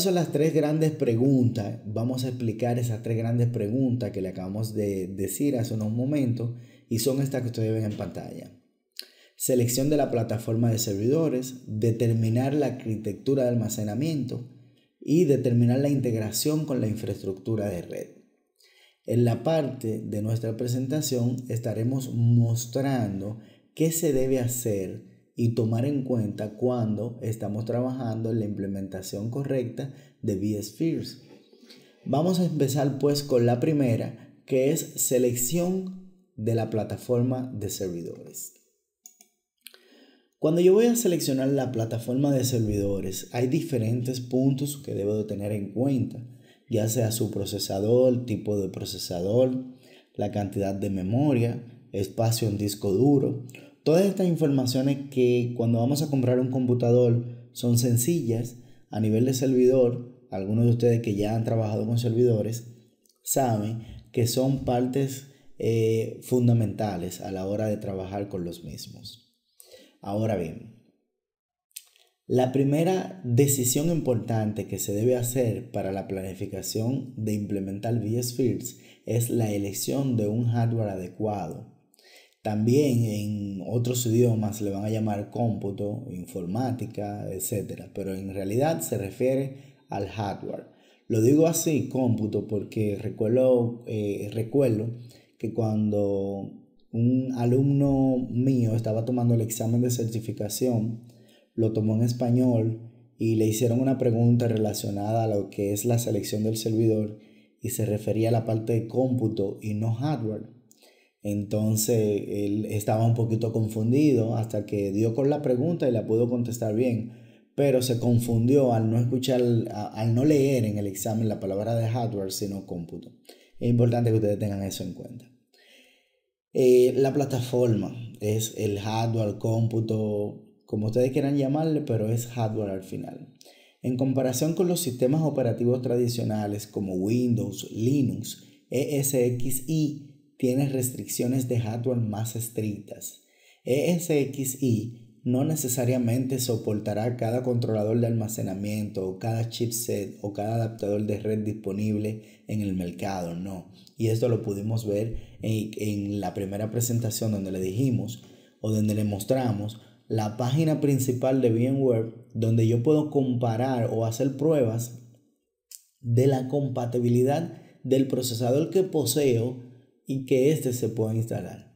son las tres grandes preguntas? Vamos a explicar esas tres grandes preguntas que le acabamos de decir hace unos momentos y son estas que ustedes ven en pantalla. Selección de la plataforma de servidores, determinar la arquitectura de almacenamiento y determinar la integración con la infraestructura de red. En la parte de nuestra presentación estaremos mostrando qué se debe hacer y tomar en cuenta cuando estamos trabajando en la implementación correcta de vSphere. Vamos a empezar pues con la primera, que es selección de la plataforma de servidores. Cuando yo voy a seleccionar la plataforma de servidores, hay diferentes puntos que debo tener en cuenta, ya sea su procesador, tipo de procesador, la cantidad de memoria, espacio en disco duro, Todas estas informaciones que cuando vamos a comprar un computador son sencillas a nivel de servidor, algunos de ustedes que ya han trabajado con servidores saben que son partes eh, fundamentales a la hora de trabajar con los mismos. Ahora bien, la primera decisión importante que se debe hacer para la planificación de implementar VS Fields es la elección de un hardware adecuado. También en otros idiomas le van a llamar cómputo, informática, etc. Pero en realidad se refiere al hardware. Lo digo así, cómputo, porque recuerdo, eh, recuerdo que cuando un alumno mío estaba tomando el examen de certificación, lo tomó en español y le hicieron una pregunta relacionada a lo que es la selección del servidor y se refería a la parte de cómputo y no hardware. Entonces él estaba un poquito confundido hasta que dio con la pregunta y la pudo contestar bien, pero se confundió al no escuchar, al no leer en el examen la palabra de hardware, sino cómputo. Es importante que ustedes tengan eso en cuenta. Eh, la plataforma es el hardware, cómputo, como ustedes quieran llamarle, pero es hardware al final. En comparación con los sistemas operativos tradicionales como Windows, Linux, ESXi, tiene restricciones de hardware más estrictas. ESXi no necesariamente soportará cada controlador de almacenamiento o cada chipset o cada adaptador de red disponible en el mercado, no. Y esto lo pudimos ver en, en la primera presentación donde le dijimos o donde le mostramos la página principal de VMware donde yo puedo comparar o hacer pruebas de la compatibilidad del procesador que poseo y que éste se pueda instalar.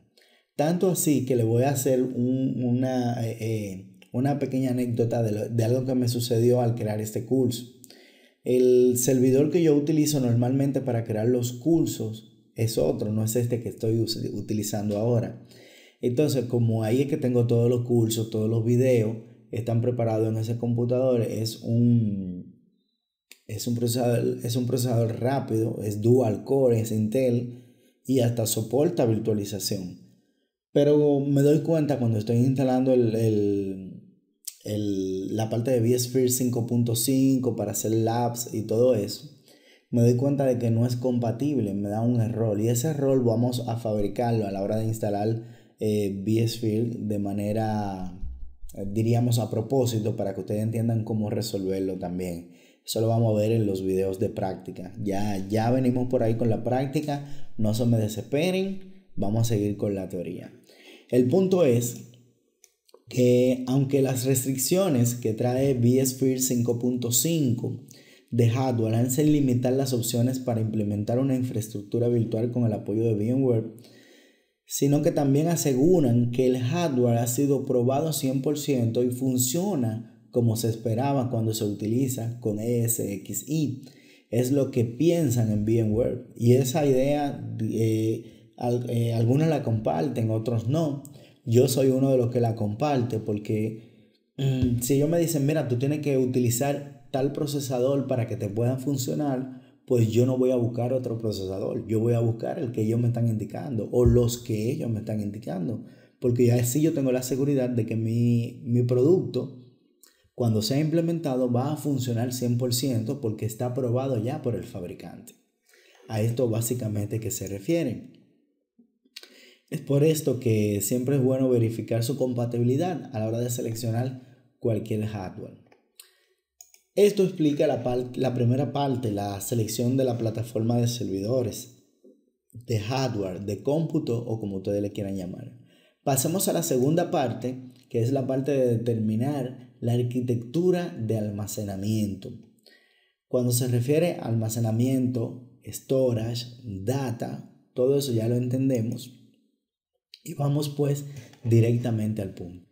Tanto así que le voy a hacer una, eh, eh, una, pequeña anécdota de, algo que me sucedió al crear este curso. El servidor que yo utilizo normalmente para crear los cursos es otro, no es este que estoy utilizando ahora. Entonces, como ahí es que tengo todos los cursos, todos los videos, están preparados en ese computador, es un, es un, es un procesador rápido, es dual core, es Intel, y hasta soporta virtualización. Pero me doy cuenta cuando estoy instalando el, el, la parte de vSphere 5.5 para hacer labs y todo eso, me doy cuenta de que no es compatible, me da un error. Y ese error vamos a fabricarlo a la hora de instalar eh, vSphere de manera, eh, diríamos, a propósito para que ustedes entiendan cómo resolverlo también. Eso lo vamos a ver en los videos de práctica. Ya, ya venimos por ahí con la práctica. No se me desesperen. Vamos a seguir con la teoría. El punto es que aunque las restricciones que trae vSphere 5.5 de hardware sido limitar las opciones para implementar una infraestructura virtual con el apoyo de VMware, sino que también aseguran que el hardware ha sido probado 100% y funciona como se esperaba cuando se utiliza con ESXi. Es lo que piensan en VMware y esa idea eh, eh, algunos la comparten, otros no. Yo soy uno de los que la comparte porque mm, si yo me dicen, mira, tú tienes que utilizar tal procesador para que te puedan funcionar, pues yo no voy a buscar otro procesador, yo voy a buscar el que ellos me están indicando o los que ellos me están indicando, porque ya así yo tengo la seguridad de que mi, mi producto cuando ha implementado va a funcionar 100% porque está aprobado ya por el fabricante. A esto básicamente que se refieren. Es por esto que siempre es bueno verificar su compatibilidad a la hora de seleccionar cualquier hardware. Esto explica la, la primera parte, la selección de la plataforma de servidores, de hardware, de cómputo o como ustedes le quieran llamar. Pasamos a la segunda parte, que es la parte de determinar la arquitectura de almacenamiento. Cuando se refiere a almacenamiento, storage, data, todo eso ya lo entendemos. Y vamos pues directamente al punto.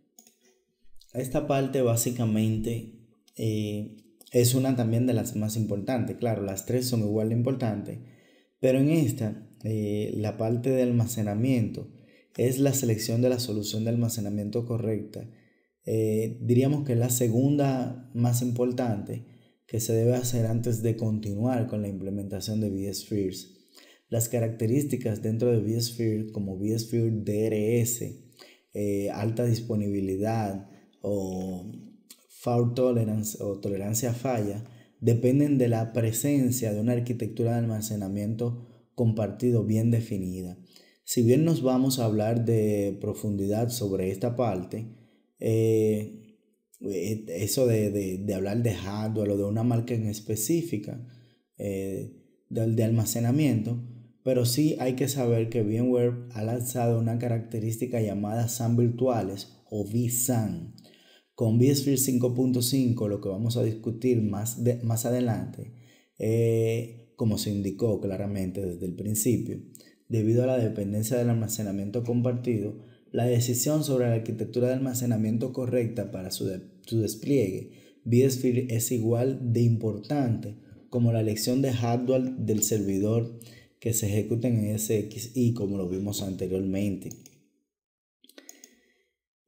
Esta parte básicamente eh, es una también de las más importantes. Claro, las tres son igual de importantes. Pero en esta, eh, la parte de almacenamiento es la selección de la solución de almacenamiento correcta eh, diríamos que es la segunda más importante que se debe hacer antes de continuar con la implementación de vSphere Las características dentro de vSphere como vSphere DRS, eh, alta disponibilidad o fault tolerance o tolerancia a falla, dependen de la presencia de una arquitectura de almacenamiento compartido bien definida. Si bien nos vamos a hablar de profundidad sobre esta parte, eh, eso de, hablar de hardware o de una marca en específica eh, de, almacenamiento, pero sí hay que saber que VMware ha lanzado una característica llamada SAN virtuales o vSAN. Con vSphere 5.5, lo que vamos a discutir más, más adelante, eh, como se indicó claramente desde el principio, debido a la dependencia del almacenamiento compartido, la decisión sobre la arquitectura de almacenamiento correcta para su, despliegue vSphere es igual de importante como la elección de hardware del servidor que se ejecuta en SXI como lo vimos anteriormente.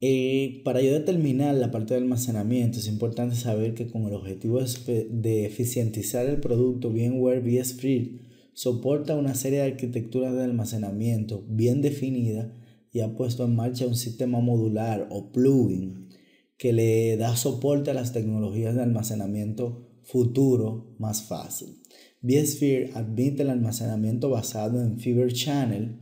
Eh, para a determinar la parte de almacenamiento es importante saber que con el objetivo de eficientizar el producto VMware vSphere soporta una serie de arquitecturas de almacenamiento bien definidas y ha puesto en marcha un sistema modular o plugin que le da soporte a las tecnologías de almacenamiento futuro más fácil. vSphere admite el almacenamiento basado en Fiber Channel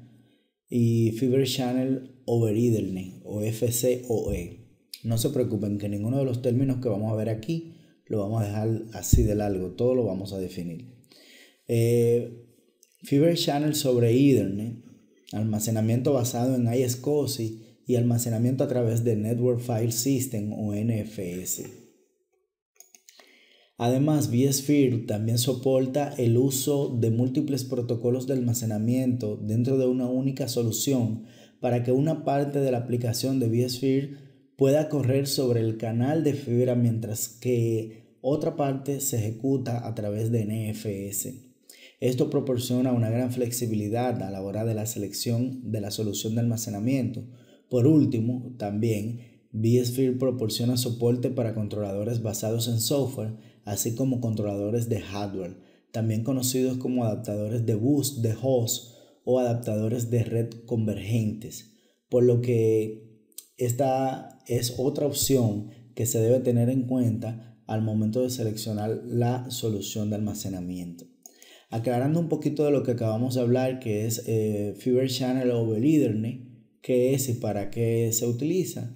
y Fiber Channel Over Ethernet o FCOE. No se preocupen que ninguno de los términos que vamos a ver aquí lo vamos a dejar así de largo, todo lo vamos a definir. Eh, Fiber Channel sobre Ethernet almacenamiento basado en iSCSI y almacenamiento a través de Network File System o NFS. Además, vSphere también soporta el uso de múltiples protocolos de almacenamiento dentro de una única solución para que una parte de la aplicación de vSphere pueda correr sobre el canal de fibra mientras que otra parte se ejecuta a través de NFS. Esto proporciona una gran flexibilidad a la hora de la selección de la solución de almacenamiento. Por último, también vSphere proporciona soporte para controladores basados en software, así como controladores de hardware, también conocidos como adaptadores de bus, de host o adaptadores de red convergentes, por lo que esta es otra opción que se debe tener en cuenta al momento de seleccionar la solución de almacenamiento aclarando un poquito de lo que acabamos de hablar, que es eh, Fiber Channel Over Ethernet, qué es y para qué se utiliza.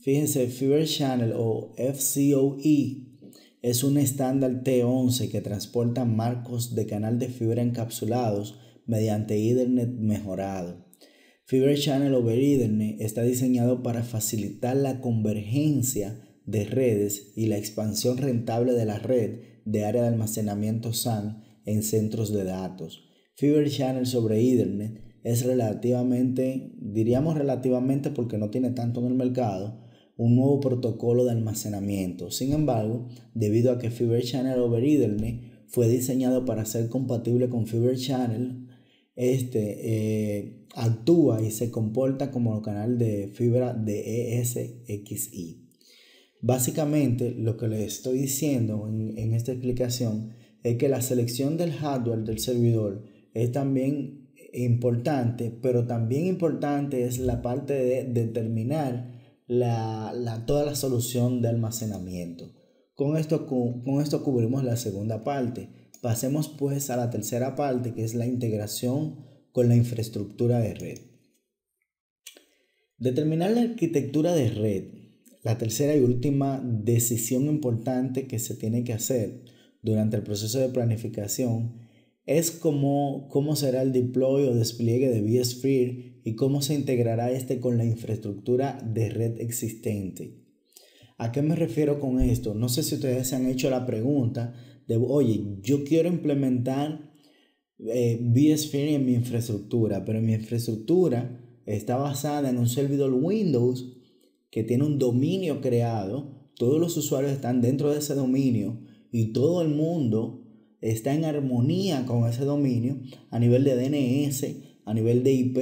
Fíjense, Fiber Channel o FCOE es un estándar T11 que transporta marcos de canal de fibra encapsulados mediante Ethernet mejorado. Fiber Channel over Ethernet está diseñado para facilitar la convergencia de redes y la expansión rentable de la red de área de almacenamiento SAN en centros de datos. Fiber Channel sobre Ethernet es relativamente, diríamos relativamente porque no tiene tanto en el mercado, un nuevo protocolo de almacenamiento. Sin embargo, debido a que Fiber Channel over Ethernet fue diseñado para ser compatible con Fiber Channel, este eh, actúa y se comporta como el canal de fibra de ESXi. Básicamente, lo que le estoy diciendo en esta explicación es que la selección del hardware del servidor es también importante, pero también importante es la parte de determinar toda la solución de almacenamiento. Con esto, con esto cubrimos la segunda parte. Pasemos pues a la tercera parte, que es la integración con la infraestructura de red. Determinar la arquitectura de red, la tercera y última decisión importante que se tiene que hacer, durante el proceso de planificación es cómo, cómo será el deploy o despliegue de vSphere y cómo se integrará este con la infraestructura de red existente. ¿A qué me refiero con esto? No sé si ustedes se han hecho la pregunta de, oye, yo quiero implementar eh, vSphere en mi infraestructura, pero mi infraestructura está basada en un servidor Windows que tiene un dominio creado, todos los usuarios están dentro de ese dominio, y todo el mundo está en armonía con ese dominio a nivel de DNS, a nivel de IP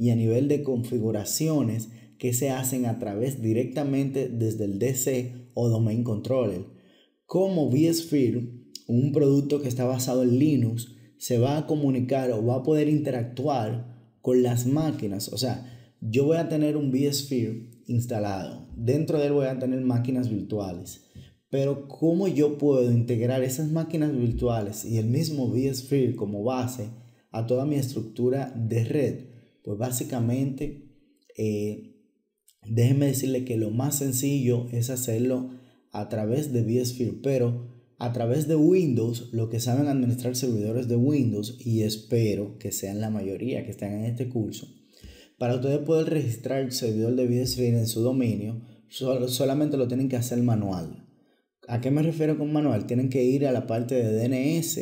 y a nivel de configuraciones que se hacen a través directamente desde el DC o Domain Controller. Como vSphere, un producto que está basado en Linux, se va a comunicar o va a poder interactuar con las máquinas. O sea, yo voy a tener un vSphere instalado. Dentro de él voy a tener máquinas virtuales. Pero ¿cómo yo puedo integrar esas máquinas virtuales y el mismo vSphere como base a toda mi estructura de red? Pues básicamente, eh, déjenme decirle que lo más sencillo es hacerlo a través de vSphere, pero a través de Windows, lo que saben administrar servidores de Windows, y espero que sean la mayoría que están en este curso, para ustedes poder registrar el servidor de vSphere en su dominio, solamente lo tienen que hacer manual. ¿A qué me refiero con manual? Tienen que ir a la parte de DNS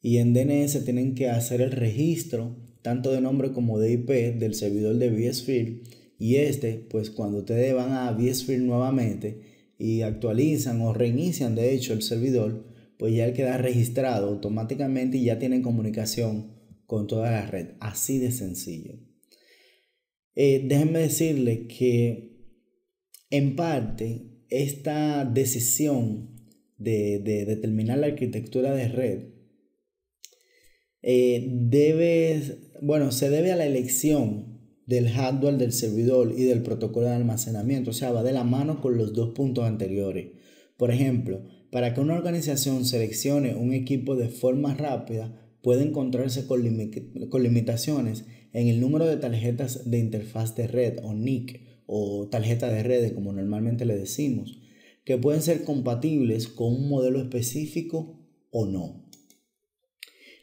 y en DNS tienen que hacer el registro tanto de nombre como de IP del servidor de vSphere y este, pues cuando ustedes van a vSphere nuevamente y actualizan o reinician de hecho el servidor, pues ya queda registrado automáticamente y ya tienen comunicación con toda la red. Así de sencillo. Eh, déjenme decirle que en parte esta decisión de, determinar la arquitectura de red eh, debe, bueno, se debe a la elección del hardware del servidor y del protocolo de almacenamiento, o sea, va de la mano con los dos puntos anteriores. Por ejemplo, para que una organización seleccione un equipo de forma rápida, puede encontrarse con, con limitaciones en el número de tarjetas de interfaz de red o NIC o tarjeta de redes, como normalmente le decimos, que pueden ser compatibles con un modelo específico o no.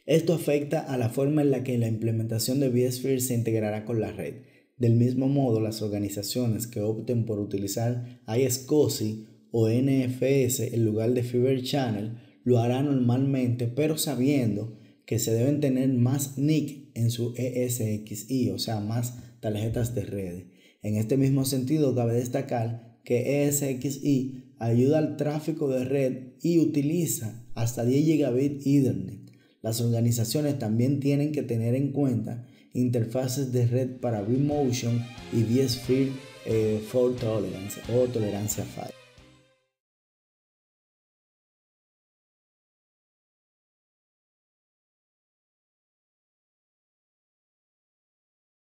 Esto afecta a la forma en la que la implementación de vSphere se integrará con la red. Del mismo modo, las organizaciones que opten por utilizar ISCSI o NFS en lugar de Fiber Channel lo harán normalmente, pero sabiendo que se deben tener más NIC en su ESXi, o sea, más tarjetas de red. En este mismo sentido, cabe destacar que ESXi ayuda al tráfico de red y utiliza hasta 10 gigabit Ethernet. Las organizaciones también tienen que tener en cuenta interfaces de red para vMotion y 10 field eh, for Tolerance o tolerancia falla.